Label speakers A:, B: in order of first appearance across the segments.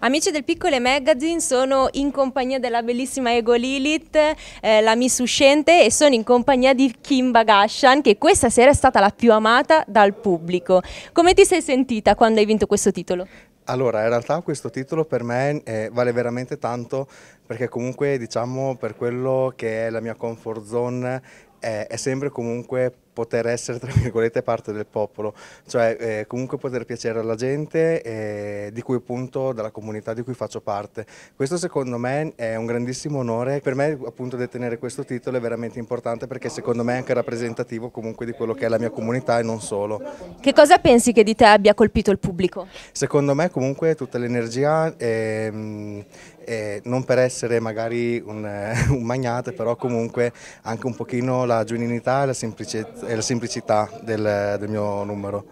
A: Amici del Piccole Magazine, sono in compagnia della bellissima Ego Lilith, eh, la Miss Uscente, e sono in compagnia di Kim Bagashan, che questa sera è stata la più amata dal pubblico. Come ti sei sentita quando hai vinto questo titolo?
B: Allora, in realtà questo titolo per me eh, vale veramente tanto perché comunque diciamo per quello che è la mia comfort zone è, è sempre comunque poter essere tra virgolette parte del popolo, cioè eh, comunque poter piacere alla gente eh, di cui appunto dalla comunità di cui faccio parte. Questo secondo me è un grandissimo onore, per me appunto detenere questo titolo è veramente importante perché secondo me è anche rappresentativo comunque di quello che è la mia comunità e non solo.
A: Che cosa pensi che di te abbia colpito il pubblico?
B: Secondo me comunque tutta l'energia e, ehm, eh, non per essere magari un, eh, un, magnate, però comunque anche un pochino la genuinità e la, semplicità, e la semplicità del, del mio numero.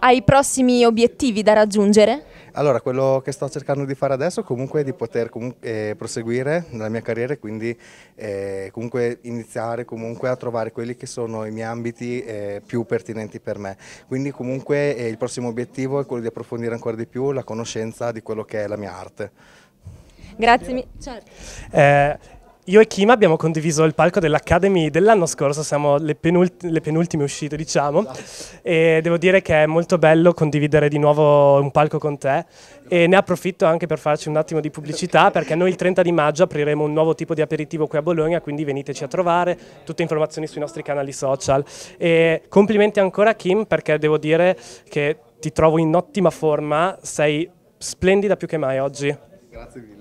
A: Hai prossimi obiettivi da raggiungere?
B: Allora, quello che sto cercando di fare adesso comunque è di poter eh, proseguire nella mia carriera e quindi eh, comunque iniziare comunque a trovare quelli che sono i miei ambiti eh, più pertinenti per me. Quindi comunque eh, il prossimo obiettivo è quello di approfondire ancora di più la conoscenza di quello che è la mia arte.
A: Grazie mille. Certo.
B: Eh, io e Kim abbiamo condiviso
C: il palco dell'Academy dell'anno scorso, siamo le, penulti le, penultime uscite, diciamo, e devo dire che è molto bello condividere di nuovo un palco con te e ne approfitto anche per farci un attimo di pubblicità perché noi il 30 di maggio apriremo un nuovo tipo di aperitivo qui a Bologna, quindi veniteci a trovare, tutte informazioni sui nostri canali social. E complimenti ancora a Kim perché devo dire che ti trovo in ottima forma, sei splendida più che mai oggi. Grazie mille.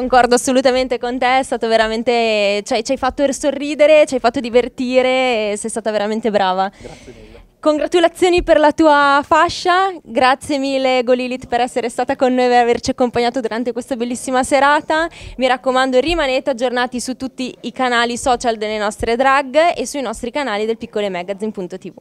A: Concordo assolutamente con te, è stato veramente, cioè, ci hai fatto sorridere, ci hai fatto divertire, sei stata veramente brava. Grazie mille. Congratulazioni per la tua fascia, grazie mille Golilit per essere stata con noi e averci accompagnato durante questa bellissima serata. Mi raccomando rimanete aggiornati su tutti i canali social delle nostre drag e sui nostri canali del piccolemagazine.tv.